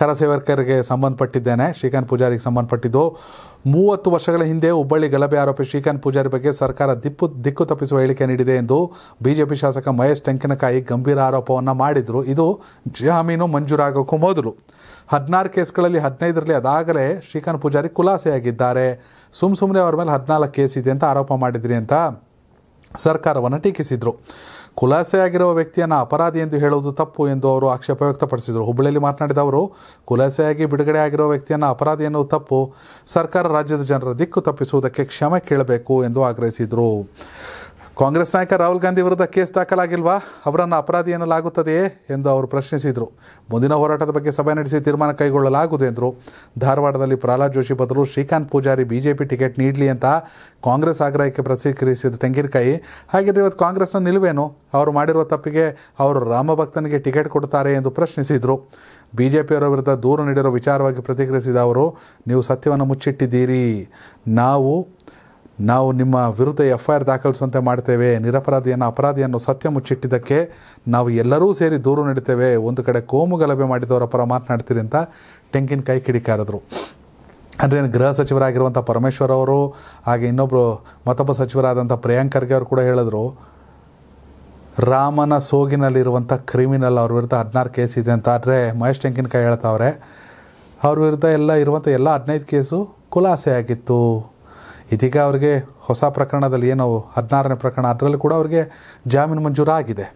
ಕರಸೇವರ್ಕರಿಗೆ ಸಂಬಂಧಪಟ್ಟಿದ್ದೇನೆ ಶ್ರೀಕಾಂತ್ ಪೂಜಾರಿಗೆ ಸಂಬಂಧಪಟ್ಟಿದ್ದು ಮೂವತ್ತು ವರ್ಷಗಳ ಹಿಂದೆ ಹುಬ್ಬಳ್ಳಿ ಗಲಭೆ ಆರೋಪಿ ಶ್ರೀಕಾಂತ್ ಪೂಜಾರಿ ಬಗ್ಗೆ ಸರ್ಕಾರ ದಿಪ್ಪು ದಿಕ್ಕು ತಪ್ಪಿಸುವ ಹೇಳಿಕೆ ನೀಡಿದೆ ಎಂದು ಬಿಜೆಪಿ ಶಾಸಕ ಮಹೇಶ್ ಟೆಂಕಿನಕಾಯಿ ಗಂಭೀರ ಆರೋಪವನ್ನು ಮಾಡಿದರು ಇದು ಜಾಮೀನು ಮಂಜೂರಾಗೋಕ್ಕೂ ಮೊದಲು ಹದಿನಾರು ಕೇಸ್ಗಳಲ್ಲಿ ಹದಿನೈದರಲ್ಲಿ ಅದಾಗಲೇ ಶ್ರೀಕಾಂತ್ ಪೂಜಾರಿ ಖುಲಾಸೆಯಾಗಿದ್ದಾರೆ ಸುಮ್ ಸುಮ್ಮನೆ ಅವ್ರ ಮೇಲೆ ಹದಿನಾಲ್ಕು ಕೇಸ್ ಇದೆ ಅಂತ ಆರೋಪ ಮಾಡಿದ್ರಿ ಅಂತ ಸರ್ಕಾರವನ್ನು ಟೀಕಿಸಿದರು ಖುಲಾಸೆಯಾಗಿರುವ ವ್ಯಕ್ತಿಯನ್ನು ಅಪರಾಧಿ ಎಂದು ಹೇಳುವುದು ತಪ್ಪು ಎಂದು ಅವರು ಆಕ್ಷೇಪ ವ್ಯಕ್ತಪಡಿಸಿದರು ಹುಬ್ಬಳ್ಳಿಯಲ್ಲಿ ಮಾತನಾಡಿದ ಅವರು ಖುಲಾಸೆಯಾಗಿ ಬಿಡುಗಡೆ ಆಗಿರುವ ವ್ಯಕ್ತಿಯನ್ನು ಅಪರಾಧಿ ಎನ್ನುವುದು ತಪ್ಪು ಸರ್ಕಾರ ರಾಜ್ಯದ ಜನರ ದಿಕ್ಕು ತಪ್ಪಿಸುವುದಕ್ಕೆ ಕ್ಷಮೆ ಕೇಳಬೇಕು ಎಂದು ಆಗ್ರಹಿಸಿದರು ಕಾಂಗ್ರೆಸ್ ನಾಯಕ ರಾಹುಲ್ ಗಾಂಧಿ ವಿರುದ್ಧ ಕೇಸ್ ದಾಖಲಾಗಿಲ್ವಾ ಅವರನ್ನು ಅಪರಾಧಿ ಎನ್ನಲಾಗುತ್ತದೆಯೇ ಎಂದು ಅವರು ಪ್ರಶ್ನಿಸಿದರು ಮುಂದಿನ ಹೋರಾಟದ ಬಗ್ಗೆ ಸಭೆ ನಡೆಸಿ ತೀರ್ಮಾನ ಕೈಗೊಳ್ಳಲಾಗುವುದು ಎಂದರು ಧಾರವಾಡದಲ್ಲಿ ಪ್ರಹ್ಲಾದ್ ಜೋಶಿ ಬದಲು ಶ್ರೀಕಾಂತ್ ಪೂಜಾರಿ ಬಿಜೆಪಿ ಟಿಕೆಟ್ ನೀಡಲಿ ಅಂತ ಕಾಂಗ್ರೆಸ್ ಆಗ್ರಹಕ್ಕೆ ಪ್ರತಿಕ್ರಿಯಿಸಿದ ತೆಂಗಿನಕಾಯಿ ಹಾಗಿದ್ರೆ ಇವತ್ತು ಕಾಂಗ್ರೆಸ್ನ ನಿಲುವೇನು ಅವರು ಮಾಡಿರುವ ತಪ್ಪಿಗೆ ಅವರು ರಾಮಭಕ್ತನಿಗೆ ಟಿಕೆಟ್ ಕೊಡ್ತಾರೆ ಎಂದು ಪ್ರಶ್ನಿಸಿದರು ಬಿಜೆಪಿಯವರ ವಿರುದ್ಧ ದೂರು ನೀಡಿರುವ ವಿಚಾರವಾಗಿ ಪ್ರತಿಕ್ರಿಯಿಸಿದ ಅವರು ನೀವು ಸತ್ಯವನ್ನು ಮುಚ್ಚಿಟ್ಟಿದ್ದೀರಿ ನಾವು ನಾವು ನಿಮ್ಮ ವಿರುದ್ಧ ಎಫ್ ಐ ಆರ್ ದಾಖಲಿಸುವಂತೆ ಮಾಡ್ತೇವೆ ನಿರಪರಾಧಿಯನ್ನು ಅಪರಾಧಿಯನ್ನು ಸತ್ಯ ಮುಚ್ಚಿಟ್ಟಿದ್ದಕ್ಕೆ ನಾವು ಎಲ್ಲರೂ ಸೇರಿ ದೂರು ನಡೀತೇವೆ ಒಂದು ಕಡೆ ಕೋಮು ಗಲಭೆ ಮಾಡಿದವರ ಪರ ಮಾತನಾಡ್ತೀರಿ ಅಂತ ತೆಂಗಿನಕಾಯಿ ಕಿಡಿಕಾರಿದ್ರು ಅಂದರೆ ಗೃಹ ಸಚಿವರಾಗಿರುವಂಥ ಪರಮೇಶ್ವರ್ ಅವರು ಹಾಗೆ ಇನ್ನೊಬ್ಬರು ಮತ್ತೊಬ್ಬ ಸಚಿವರಾದಂಥ ಪ್ರಿಯಾಂಕ್ ಖರ್ಗೆ ಅವರು ಕೂಡ ಹೇಳಿದ್ರು ರಾಮನ ಸೋಗಿನಲ್ಲಿರುವಂಥ ಕ್ರಿಮಿನಲ್ ಅವ್ರ ವಿರುದ್ಧ ಹದಿನಾರು ಕೇಸ್ ಇದೆ ಅಂತ ಆದರೆ ಮಹೇಶ್ ಕೈ ಹೇಳ್ತಾವ್ರೆ ಅವ್ರ ವಿರುದ್ಧ ಎಲ್ಲ ಇರುವಂಥ ಎಲ್ಲ ಹದಿನೈದು ಕೇಸು ಖುಲಾಸೆ ಆಗಿತ್ತು ಇದೀಗ ಅವ್ರಿಗೆ ಹೊಸ ಪ್ರಕರಣದಲ್ಲಿ ಏನು ಹದಿನಾರನೇ ಪ್ರಕರಣ ಅದರಲ್ಲೂ ಕೂಡ ಅವರಿಗೆ ಜಾಮೀನು ಮಂಜೂರಾಗಿದೆ